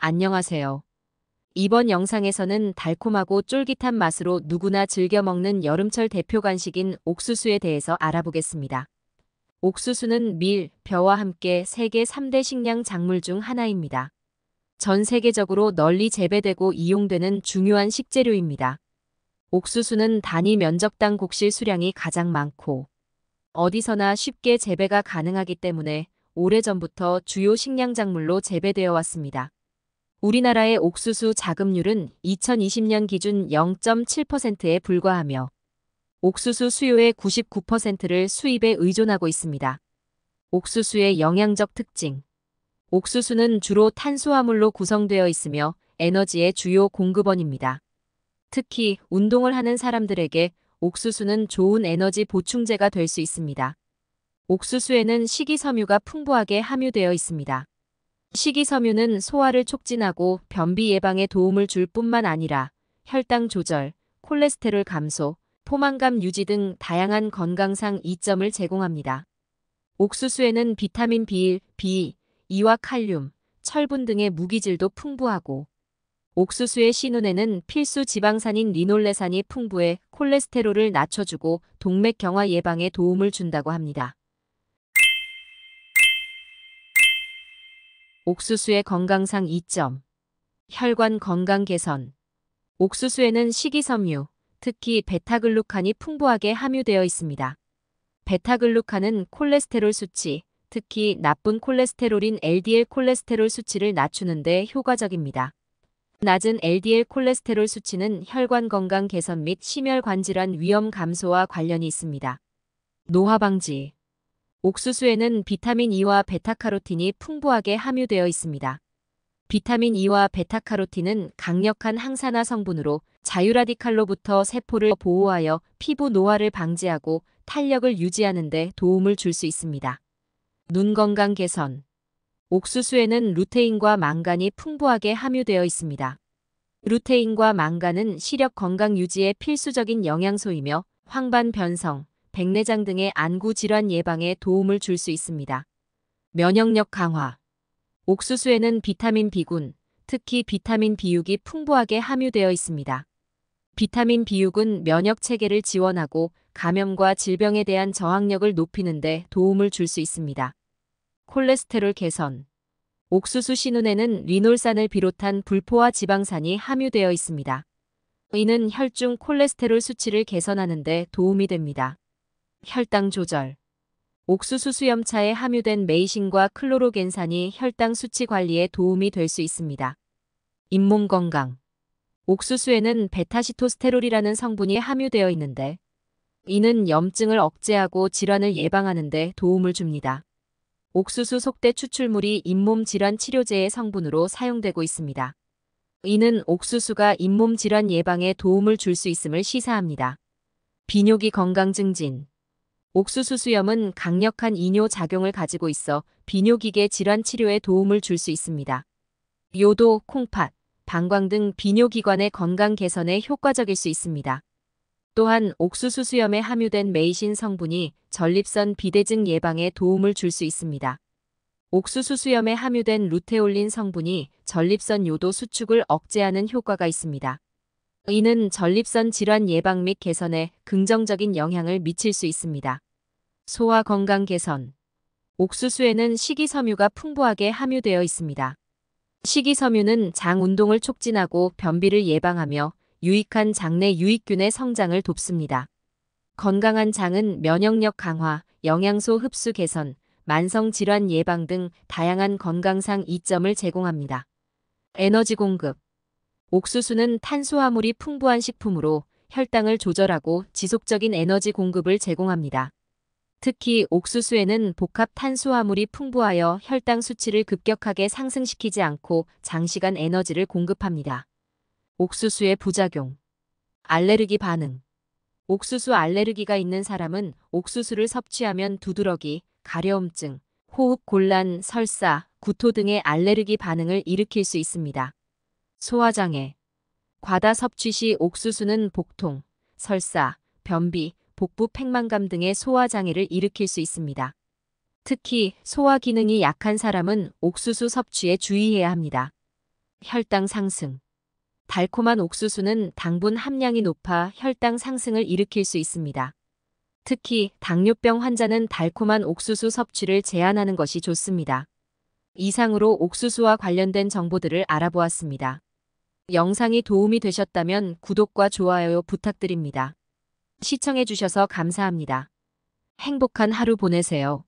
안녕하세요. 이번 영상에서는 달콤하고 쫄깃한 맛으로 누구나 즐겨 먹는 여름철 대표 간식인 옥수수에 대해서 알아보겠습니다. 옥수수는 밀, 벼와 함께 세계 3대 식량 작물 중 하나입니다. 전 세계적으로 널리 재배되고 이용되는 중요한 식재료입니다. 옥수수는 단위 면적당 곡실 수량이 가장 많고 어디서나 쉽게 재배가 가능하기 때문에 오래전부터 주요 식량 작물로 재배되어 왔습니다. 우리나라의 옥수수 자급률은 2020년 기준 0.7%에 불과하며 옥수수 수요의 99%를 수입에 의존하고 있습니다. 옥수수의 영양적 특징 옥수수는 주로 탄수화물로 구성되어 있으며 에너지의 주요 공급원입니다. 특히 운동을 하는 사람들에게 옥수수는 좋은 에너지 보충제가 될 수 있습니다. 옥수수에는 식이섬유가 풍부하게 함유되어 있습니다. 식이섬유는 소화를 촉진하고 변비 예방에 도움을 줄 뿐만 아니라 혈당 조절, 콜레스테롤 감소, 포만감 유지 등 다양한 건강상 이점을 제공합니다. 옥수수에는 비타민 B1, B, 2와 칼륨, 철분 등의 무기질도 풍부하고 옥수수의 신운에는 필수 지방산인 리놀레산이 풍부해 콜레스테롤을 낮춰주고 동맥경화 예방에 도움을 준다고 합니다. 옥수수의 건강상 2점. 혈관 건강 개선. 옥수수에는 식이섬유, 특히 베타글루칸이 풍부하게 함유되어 있습니다. 베타글루칸은 콜레스테롤 수치, 특히 나쁜 콜레스테롤인 LDL 콜레스테롤 수치를 낮추는 데 효과적입니다. 낮은 LDL 콜레스테롤 수치는 혈관 건강 개선 및 심혈관 질환 위험 감소와 관련이 있습니다. 노화 방지 옥수수에는 비타민 E와 베타카로틴이 풍부하게 함유되어 있습니다. 비타민 E와 베타카로틴은 강력한 항산화 성분으로 자유라디칼로부터 세포를 보호하여 피부 노화를 방지하고 탄력을 유지하는 데 도움을 줄 수 있습니다. 눈 건강 개선 옥수수에는 루테인과 망간이 풍부하게 함유되어 있습니다. 루테인과 망간은 시력 건강 유지에 필수적인 영양소이며 황반 변성, 백내장 등의 안구 질환 예방에 도움을 줄 수 있습니다. 면역력 강화 옥수수에는 비타민 B군, 특히 비타민 B6이 풍부하게 함유되어 있습니다. 비타민 B6은 면역 체계를 지원하고 감염과 질병에 대한 저항력을 높이는 데 도움을 줄 수 있습니다. 콜레스테롤 개선 옥수수 신운에는 리놀산을 비롯한 불포화 지방산이 함유되어 있습니다. 이는 혈중 콜레스테롤 수치를 개선하는 데 도움이 됩니다. 혈당 조절 옥수수 수염차에 함유된 메이신과 클로로겐산이 혈당 수치 관리에 도움이 될 수 있습니다. 잇몸 건강 옥수수에는 베타시토스테롤이라는 성분이 함유되어 있는데 이는 염증을 억제하고 질환을 예방하는 데 도움을 줍니다. 옥수수 속대 추출물이 잇몸 질환 치료제의 성분으로 사용되고 있습니다. 이는 옥수수가 잇몸 질환 예방에 도움을 줄 수 있음을 시사합니다. 비뇨기 건강 증진 옥수수 수염은 강력한 이뇨 작용을 가지고 있어 비뇨기계 질환 치료에 도움을 줄 수 있습니다. 요도, 콩팥, 방광 등 비뇨기관의 건강 개선에 효과적일 수 있습니다. 또한 옥수수 수염에 함유된 메이신 성분이 전립선 비대증 예방에 도움을 줄 수 있습니다. 옥수수 수염에 함유된 루테올린 성분이 전립선 요도 수축을 억제하는 효과가 있습니다. 이는 전립선 질환 예방 및 개선에 긍정적인 영향을 미칠 수 있습니다. 소화 건강 개선 옥수수에는 식이섬유가 풍부하게 함유되어 있습니다. 식이섬유는 장 운동을 촉진하고 변비를 예방하며 유익한 장내 유익균의 성장을 돕습니다. 건강한 장은 면역력 강화, 영양소 흡수 개선, 만성 질환 예방 등 다양한 건강상 이점을 제공합니다. 에너지 공급 옥수수는 탄수화물이 풍부한 식품으로 혈당을 조절하고 지속적인 에너지 공급을 제공합니다. 특히 옥수수에는 복합 탄수화물이 풍부하여 혈당 수치를 급격하게 상승시키지 않고 장시간 에너지를 공급합니다. 옥수수의 부작용 알레르기 반응 옥수수 알레르기가 있는 사람은 옥수수를 섭취하면 두드러기, 가려움증, 호흡 곤란, 설사, 구토 등의 알레르기 반응을 일으킬 수 있습니다. 소화장애, 과다 섭취 시 옥수수는 복통, 설사, 변비, 복부 팽만감 등의 소화장애를 일으킬 수 있습니다. 특히 소화 기능이 약한 사람은 옥수수 섭취에 주의해야 합니다. 혈당 상승 달콤한 옥수수는 당분 함량이 높아 혈당 상승을 일으킬 수 있습니다. 특히 당뇨병 환자는 달콤한 옥수수 섭취를 제한하는 것이 좋습니다. 이상으로 옥수수와 관련된 정보들을 알아보았습니다. 영상이 도움이 되셨다면 구독과 좋아요 부탁드립니다. 시청해주셔서 감사합니다. 행복한 하루 보내세요.